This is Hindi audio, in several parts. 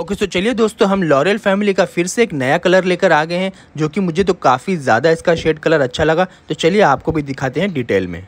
ओके सो चलिए दोस्तों हम लॉरियल फैमिली का फिर से एक नया कलर लेकर आ गए हैं जो कि मुझे तो काफ़ी ज़्यादा इसका शेड कलर अच्छा लगा तो चलिए आपको भी दिखाते हैं डिटेल में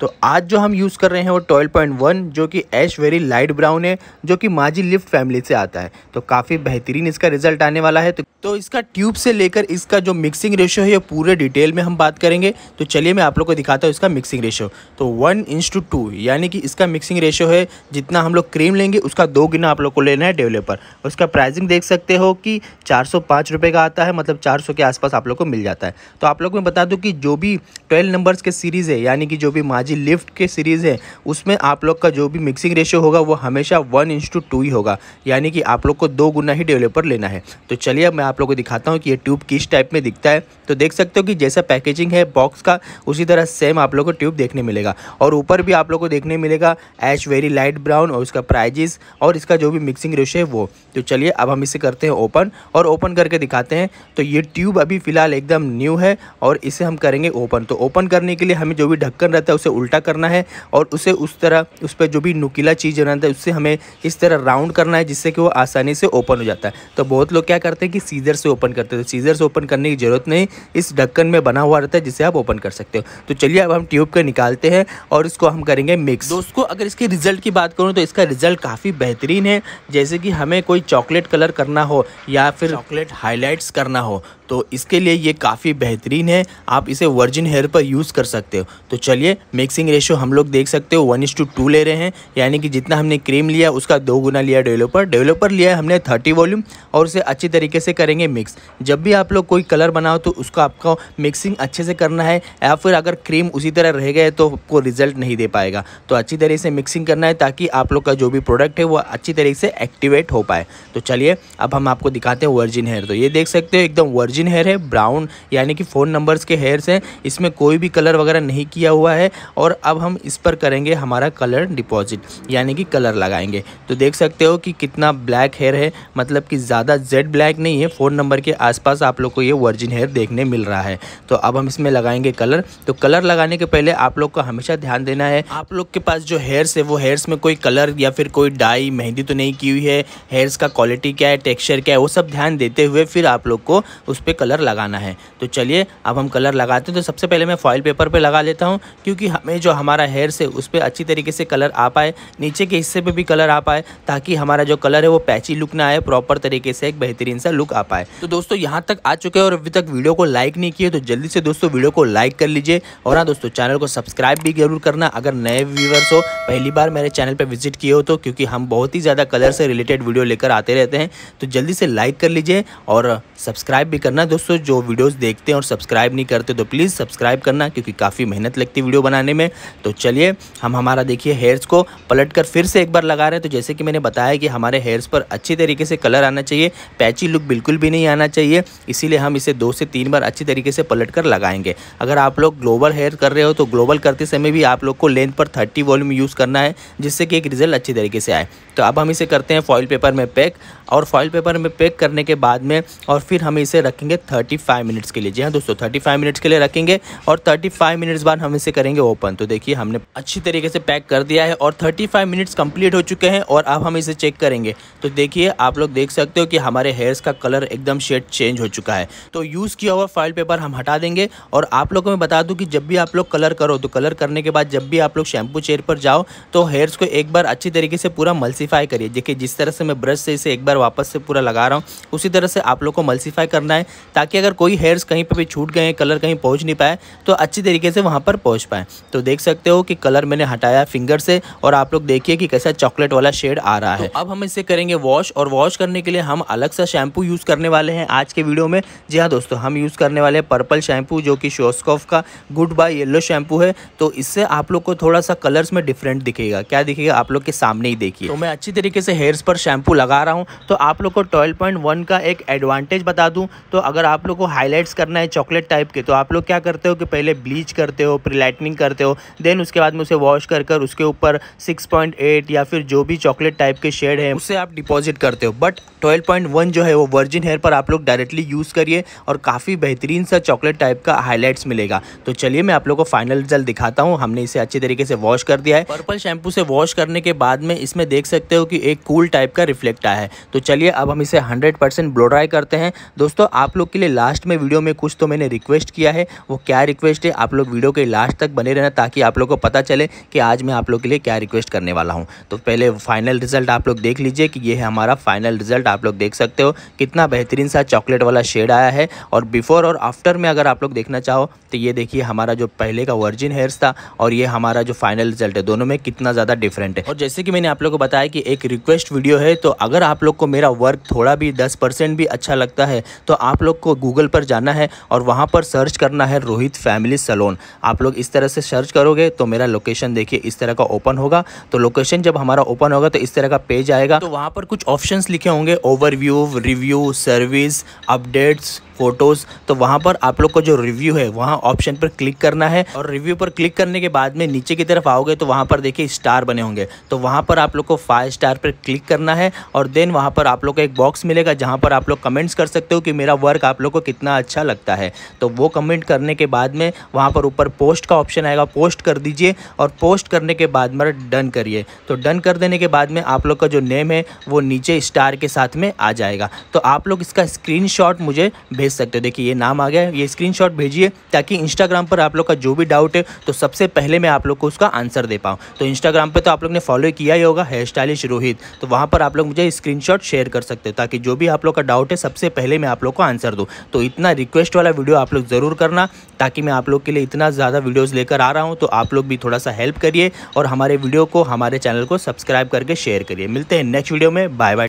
तो आज जो हम यूज़ कर रहे हैं वो ट्वेल्व पॉइंट वन जो कि एश वेरी लाइट ब्राउन है जो कि माजी लिफ्ट फैमिली से आता है तो काफ़ी बेहतरीन इसका रिजल्ट आने वाला है तो, तो इसका ट्यूब से लेकर इसका जो मिक्सिंग रेशो है ये पूरे डिटेल में हम बात करेंगे तो चलिए मैं आप लोग को दिखाता हूँ इसका मिक्सिंग रेशो तो वन इंस टू टू यानी कि इसका मिक्सिंग रेशो है जितना हम लोग क्रीम लेंगे उसका दो गिना आप लोग को लेना है डेवलपर उसका प्राइसिंग देख सकते हो कि चार सौ का आता है मतलब चार के आसपास आप लोग को मिल जाता है तो आप लोग मैं बता दूँ कि जो भी ट्वेल्व नंबर्स के सीरीज़ है यानी कि जो भी माजी जी लिफ्ट के सीरीज़ है उसमें आप लोग का जो भी मिक्सिंग रेशियो होगा वो हमेशा वन इंस टू टू ही होगा यानी कि आप लोग को दो गुना ही डेवलपर लेना है तो चलिए अब मैं आप लोग को दिखाता हूँ कि ये ट्यूब किस टाइप में दिखता है तो देख सकते हो कि जैसा पैकेजिंग है बॉक्स का उसी तरह सेम आप लोग को ट्यूब देखने मिलेगा और ऊपर भी आप लोग को देखने मिलेगा एच वेरी लाइट ब्राउन और उसका प्राइजेस और इसका जो भी मिक्सिंग रेशो है वो तो चलिए अब हम इसे करते हैं ओपन और ओपन करके दिखाते हैं तो ये ट्यूब अभी फ़िलहाल एकदम न्यू है और इसे हम करेंगे ओपन तो ओपन करने के लिए हमें जो भी ढक्कन रहता है उसे उल्टा करना है और उसे उस तरह उस पर जो भी नुकीला चीज़ बनाता है उससे हमें इस तरह राउंड करना है जिससे कि वो आसानी से ओपन हो जाता है तो बहुत लोग क्या करते हैं कि सीज़र से ओपन करते हैं तो सीज़र से ओपन करने की ज़रूरत नहीं इस ढक्कन में बना हुआ रहता है जिसे आप ओपन कर सकते हो तो चलिए अब हम ट्यूब का निकालते हैं और इसको हम करेंगे मिक्स दोस्तों अगर इसके रिज़ल्ट की बात करूँ तो इसका रिज़ल्ट काफ़ी बेहतरीन है जैसे कि हमें कोई चॉकलेट कलर करना हो या फिर चॉकलेट हाईलाइट्स करना हो तो इसके लिए ये काफ़ी बेहतरीन है आप इसे वर्जिन हेयर पर यूज़ कर सकते हो तो चलिए मिक्सिंग रेशो हम लोग देख सकते हो वन इज टू टू ले रहे हैं यानी कि जितना हमने क्रीम लिया उसका दो गुना लिया डेवलपर डेवलपर लिया हमने थर्टी वॉल्यूम और उसे अच्छी तरीके से करेंगे मिक्स जब भी आप लोग कोई कलर बनाओ तो उसका आपको मिक्सिंग अच्छे से करना है या फिर अगर क्रीम उसी तरह रह गए तो आपको रिजल्ट नहीं दे पाएगा तो अच्छी तरीके से मिक्सिंग करना है ताकि आप लोग का जो भी प्रोडक्ट है वो अच्छी तरीके से एक्टिवेट हो पाए तो चलिए अब हम आपको दिखाते हैं वर्जिन हेयर तो ये देख सकते हो एकदम वर्जिन ओरिजिन हेयर है ब्राउन यानी कि फ़ोन नंबर्स के हेयर्स हैं इसमें कोई भी कलर वगैरह नहीं किया हुआ है और अब हम इस पर करेंगे हमारा कलर डिपॉजिट यानी कि कलर लगाएंगे तो देख सकते हो कि कितना ब्लैक हेयर है मतलब कि ज़्यादा जेड ब्लैक नहीं है फ़ोन नंबर के आसपास आप लोग को ये वर्जिन हेयर देखने मिल रहा है तो अब हम इसमें लगाएंगे कलर तो कलर लगाने के पहले आप लोग को हमेशा ध्यान देना है आप लोग के पास जो हेयर्स है वो हेयर्स में कोई कलर या फिर कोई डाई मेहंदी तो नहीं की हुई है हेयर्स का क्वालिटी क्या है टेक्स्चर क्या है वो सब ध्यान देते हुए फिर आप लोग को उस पे कलर लगाना है तो चलिए अब हम कलर लगाते हैं तो सबसे पहले मैं फॉइल पेपर पर लगा लेता हूँ क्योंकि हमें जो हमारा हेयर से उस पर अच्छी तरीके से कलर आ पाए नीचे के हिस्से पर भी कलर आ पाए ताकि हमारा जो कलर है वो पैची लुक ना आए प्रॉपर तरीके से एक बेहतरीन सा लुक आ पाए तो दोस्तों यहाँ तक आ चुके हैं और अभी तक वीडियो को लाइक नहीं किए तो जल्दी से दोस्तों वीडियो को लाइक कर लीजिए और हाँ दोस्तों चैनल को सब्सक्राइब भी जरूर करना अगर नए व्यूवर्स हो पहली बार मेरे चैनल पर विजिट किए हो तो क्योंकि हम बहुत ही ज़्यादा कलर से रिलेटेड वीडियो लेकर आते रहते हैं तो जल्दी से लाइक कर लीजिए और सब्सक्राइब भी करना करना दोस्तों जो वीडियोस देखते हैं और सब्सक्राइब नहीं करते तो प्लीज़ सब्सक्राइब करना क्योंकि काफ़ी मेहनत लगती है वीडियो बनाने में तो चलिए हम हमारा देखिए हेयर्स को पलट कर फिर से एक बार लगा रहे हैं तो जैसे कि मैंने बताया कि हमारे हेयर्स पर अच्छी तरीके से कलर आना चाहिए पैची लुक बिल्कुल भी नहीं आना चाहिए इसीलिए हम इसे दो से तीन बार अच्छी तरीके से पलट कर लगाएंगे अगर आप लोग ग्लोबल हेयर कर रहे हो तो ग्लोबल करते समय भी आप लोग को लेंथ पर थर्टी वॉल्यूम यूज़ करना है जिससे कि एक रिजल्ट अच्छी तरीके से आए तो अब हम इसे करते हैं फॉइल पेपर में पैक और फॉइल पेपर में पैक करने के बाद में और फिर हम इसे रखेंगे थर्टी फाइव मिनट्स के लिए जी हाँ दोस्तों थर्टी फाइव मिनट्स के लिए रखेंगे और थर्टी फाइव मिनट्स बाद हम इसे करेंगे ओपन तो देखिए हमने अच्छी तरीके से पैक कर दिया है और थर्टी फाइव मिनट्स कम्प्लीट हो चुके हैं और अब हम इसे चेक करेंगे तो देखिए आप लोग देख सकते हो कि हमारे हेयर्स का कलर एकदम शेड चेंज हो चुका है तो यूज़ किया हुआ फॉइल पेपर हम हटा देंगे और आप लोगों को मैं बता दूँ कि जब भी आप लोग कलर करो तो कलर करने के बाद जब भी आप लोग शैम्पू चेयर पर जाओ तो हेयर्स को एक बार अच्छी तरीके से पूरा मल्सी मल्सीफाई करिए देखिए जिस तरह से मैं ब्रश से इसे एक बार वापस से पूरा लगा रहा हूँ उसी तरह से आप लोग को मल्सीफाई करना है ताकि अगर कोई हेयर्स कहीं पर भी छूट गए कलर कहीं पहुँच नहीं पाए तो अच्छी तरीके से वहाँ पर पहुँच पाए तो देख सकते हो कि कलर मैंने हटाया फिंगर से और आप लोग देखिए कि कैसा चॉकलेट वाला शेड आ रहा तो है अब हम इसे करेंगे वॉश और वॉश करने के लिए हम अलग सा शैम्पू यूज़ करने वाले हैं आज के वीडियो में जी हाँ दोस्तों हम यूज़ करने वाले हैं पर्पल शैम्पू जो कि शोस्कॉफ का गुड बाय येलो शैम्पू है तो इससे आप लोग को थोड़ा सा कलर्स में डिफरेंट दिखेगा क्या दिखेगा आप लोग के सामने ही देखिए तो मैं अच्छी तरीके से हेयर्स पर शैम्पू लगा रहा हूँ तो आप लोग को ट्वेल्व पॉइंट वन का एक एडवांटेज बता दूँ तो अगर आप लोग को हाईलाइट्स करना है चॉकलेट टाइप के तो आप लोग क्या करते हो कि पहले ब्लीच करते हो प्रीलाइटनिंग करते हो देन उसके बाद में उसे वॉश कर कर उसके ऊपर सिक्स पॉइंट एट या फिर जो भी चॉकलेट टाइप के शेड है उसे आप डिपॉजिट करते हो बट ट्वेल्व पॉइंट वन जो है वो वर्जिन हेयर पर आप लोग डायरेक्टली यूज़ करिए और काफ़ी बेहतरीन सा चॉकलेट टाइप का हाईलाइट्स मिलेगा तो चलिए मैं आप लोग को फाइनल रिजल्ट दिखाता हूँ हमने इसे अच्छी तरीके से वॉश कर दिया है पर्पल शैम्पू से वॉश करने के बाद में इसमें देख सकते सकते हो कि एक कूल टाइप का रिफ्लेक्ट आया है तो चलिए अब हम इसे हंड्रेड परसेंट ब्लो ड्राई करते हैं दोस्तों आप लोग के लिए लास्ट में वीडियो में कुछ तो मैंने रिक्वेस्ट किया है वो क्या रिक्वेस्ट है आप लोग वीडियो के लास्ट तक बने रहना ताकि आप लोग को पता चले कि आज मैं आप लोग के लिए क्या रिक्वेस्ट करने वाला हूँ तो पहले फाइनल रिजल्ट आप लोग देख लीजिए कि ये है हमारा फाइनल रिजल्ट आप लोग देख सकते हो कितना बेहतरीन सा चॉकलेट वाला शेड आया है और बिफोर और आफ्टर में अगर आप लोग देखना चाहो तो ये देखिए हमारा जो पहले का वर्जिन हेयर्स था और ये हमारा जो फाइनल रिजल्ट है दोनों में कितना ज़्यादा डिफरेंट है और जैसे कि मैंने आप लोगों को बताया है कि एक रिक्वेस्ट वीडियो है तो अगर आप लोग को मेरा वर्क थोड़ा भी दस परसेंट भी अच्छा लगता है तो आप लोग को गूगल पर जाना है और वहाँ पर सर्च करना है रोहित फैमिली सलोन आप लोग इस तरह से सर्च करोगे तो मेरा लोकेशन देखिए इस तरह का ओपन होगा तो लोकेशन जब हमारा ओपन होगा तो इस तरह का पेज आएगा तो वहाँ पर कुछ ऑप्शन लिखे होंगे overview review service updates photos तो वहाँ पर आप लोग का जो रिव्यू है वहाँ ऑप्शन पर क्लिक करना है और रिव्यू पर क्लिक करने के बाद में नीचे की तरफ आओगे तो वहाँ पर देखिए स्टार बने होंगे तो वहाँ पर आप लोग को फाइव स्टार पर क्लिक करना है और देन वहाँ पर आप लोग को एक बॉक्स मिलेगा जहाँ पर आप लोग कमेंट्स कर सकते हो कि मेरा वर्क आप लोग को कितना अच्छा लगता है तो वो कमेंट करने के बाद में वहाँ पर ऊपर पोस्ट का ऑप्शन आएगा पोस्ट कर दीजिए और पोस्ट करने के बाद मेरा डन करिए तो डन कर देने के बाद में आप लोग का जो नेम है वो नीचे स्टार के साथ में आ जाएगा तो आप लोग इसका स्क्रीन मुझे भेज भेज सकते हो देखिए ये नाम आ गया है ये स्क्रीनशॉट भेजिए ताकि इंस्टाग्राम पर आप लोग का जो भी डाउट है तो सबसे पहले मैं आप लोग को उसका आंसर दे पाऊँ तो इंस्टाग्राम पर तो आप लोग ने फॉलो किया ही होगा हेयर स्टाइलिश रोहित तो वहाँ पर आप लोग मुझे स्क्रीन शेयर कर सकते हो ताकि जो भी आप लोग का डाउट है सबसे पहले मैं आप लोग को आंसर दूँ तो इतना रिक्वेस्ट वाला वीडियो आप लोग ज़रूर करना ताकि मैं आप लोग के लिए इतना ज़्यादा वीडियोज़ लेकर आ रहा हूँ तो आप लोग भी थोड़ा सा हेल्प करिए और हमारे वीडियो को हमारे चैनल को सब्सक्राइब करके शेयर करिए मिलते हैं नेक्स्ट वीडियो में बाय बाय